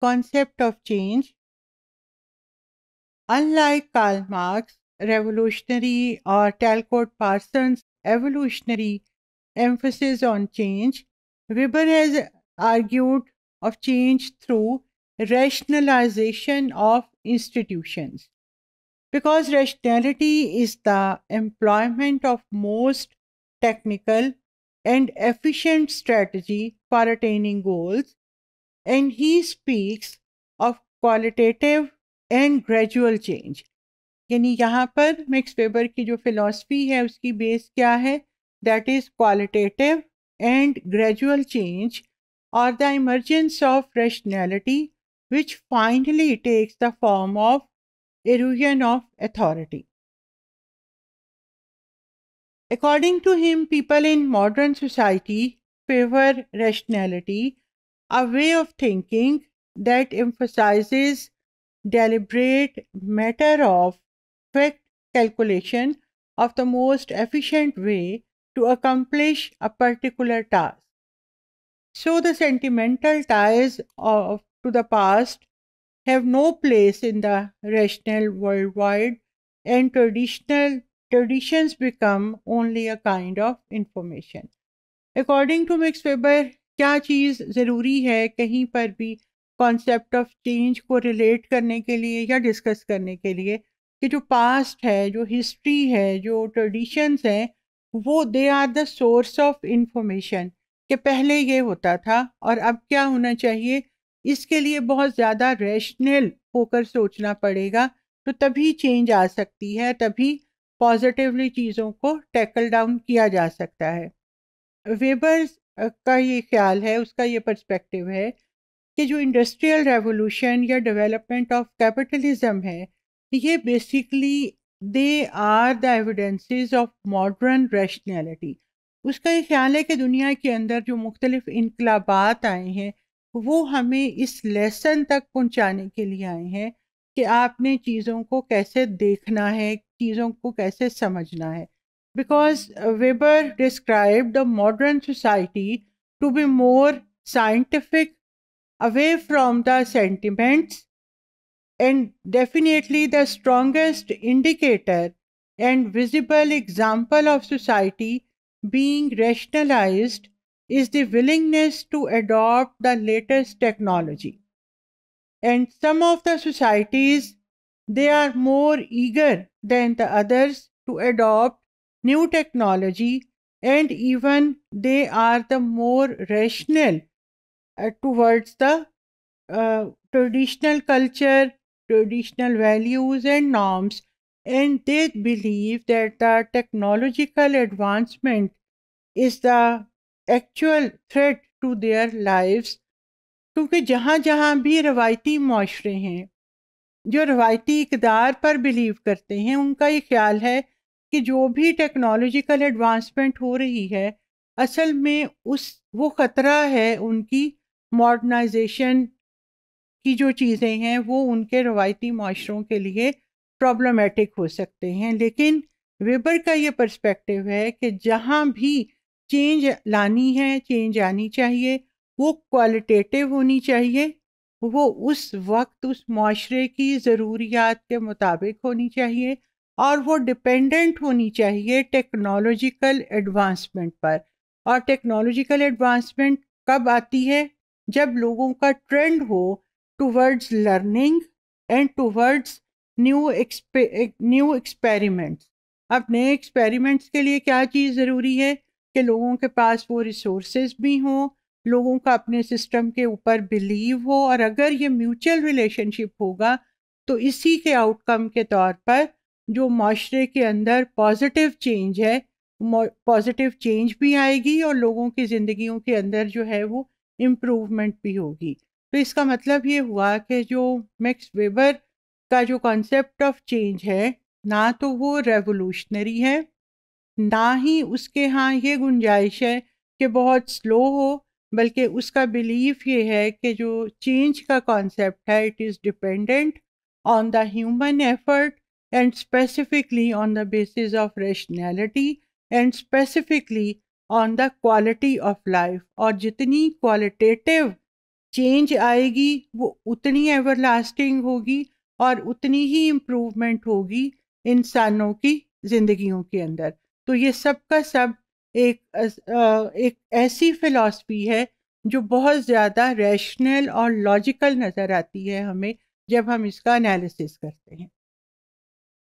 concept of change. Unlike Karl Marx, revolutionary or Talcott Parsons' evolutionary emphasis on change, Weber has argued of change through rationalization of institutions. Because rationality is the employment of most technical and efficient strategy for attaining goals, and he speaks of qualitative and gradual change. यानी यहाँ पर mix weber की जो philosophy है उसकी base क्या है that is qualitative and gradual change और the emergence of rationality which finally takes the form of erosion of authority. According to him, people in modern society favor rationality a way of thinking that emphasizes deliberate matter of fact calculation of the most efficient way to accomplish a particular task. So the sentimental ties of, to the past have no place in the rational worldwide and traditional traditions become only a kind of information. According to Max Weber, क्या चीज़ ज़रूरी है कहीं पर भी concept of change को relate करने के लिए या डिस्कस करने के लिए कि जो पास्ट है जो हिस्ट्री है जो ट्रेडिशंस हैं वो they are the source of information कि पहले ये होता था और अब क्या होना चाहिए इसके लिए बहुत ज़्यादा रैशनल होकर सोचना पड़ेगा तो तभी चेंज आ सकती है तभी पॉजिटिवली चीज़ों को टैकल डाउन किया जा सकता है वेबर्स का ये ख्याल है, उसका ये पर्सपेक्टिव है कि जो इंडस्ट्रियल रेवोल्यूशन या डेवलपमेंट ऑफ कैपिटलिज्म है, ये basically they are the evidences of modern rationality. उसका ये ख्याल है कि दुनिया के अंदर जो मुख्तलिफ़ इनकलाबात आए हैं, वो हमें इस लेसन तक पहुँचाने के लिए आए हैं कि आपने चीज़ों को कैसे देखना है, चीज़ों को कैसे समझना है। because uh, Weber described the modern society to be more scientific, away from the sentiments, and definitely the strongest indicator and visible example of society being rationalized is the willingness to adopt the latest technology. And some of the societies, they are more eager than the others to adopt new technology and even they are the more rational uh, towards the uh, traditional culture traditional values and norms and they believe that the technological advancement is the actual threat to their lives क्योंकि जहाँ जहाँ भी रवायती माशरे हैं जो रवायती इकदार पर believe करते हैं उनका ये ख्याल है कि जो भी टेक्नोलॉजिकल एडवांसमेंट हो रही है असल में उस वो ख़तरा है उनकी मॉडर्नाइजेशन की जो चीज़ें हैं वो उनके रवायती माशरों के लिए प्रॉब्लमेटिक हो सकते हैं लेकिन वेबर का ये पर्सपेक्टिव है कि जहाँ भी चेंज लानी है चेंज आनी चाहिए वो क्वालिटेटिव होनी चाहिए वो उस वक्त उस माशरे की ज़रूरियात के मुताबिक होनी चाहिए और वो डिपेंडेंट होनी चाहिए टेक्नोलॉजिकल एडवांसमेंट पर और टेक्नोलॉजिकल एडवांसमेंट कब आती है जब लोगों का ट्रेंड हो towards learning and towards new new experiments अब नए एक्सपेरिमेंट्स के लिए क्या चीज़ ज़रूरी है कि लोगों के पास वो रिसोर्सेज भी हों लोगों का अपने सिस्टम के ऊपर बिलीव हो और अगर ये म्यूचुअल रिलेशनशिप होगा तो इसी के आउटकम के तौर पर जो माशरे के अंदर पॉजिटिव चेंज है पॉजिटिव चेंज भी आएगी और लोगों की ज़िंदगियों के अंदर जो है वो इम्प्रूवमेंट भी होगी तो इसका मतलब ये हुआ कि जो मैक्स वेबर का जो कॉन्सेप्ट ऑफ चेंज है ना तो वो रेवोल्यूशनरी है ना ही उसके यहाँ ये गुंजाइश है कि बहुत स्लो हो बल्कि उसका बिलीफ ये है कि जो चेंज का कॉन्सेप्ट है it is dependent on the human effort and specifically on the basis of rationality and specifically on the quality of life और जितनी qualitative change आएगी वो उतनी everlasting होगी और उतनी ही इम्प्रूवमेंट होगी इंसानों की ज़िंदगियों के अंदर तो ये सब का सब एक एक ऐसी फिलॉसफी है जो बहुत ज़्यादा रैशनल और लॉजिकल नज़र आती है हमें जब हम इसका एनालिसिस करते हैं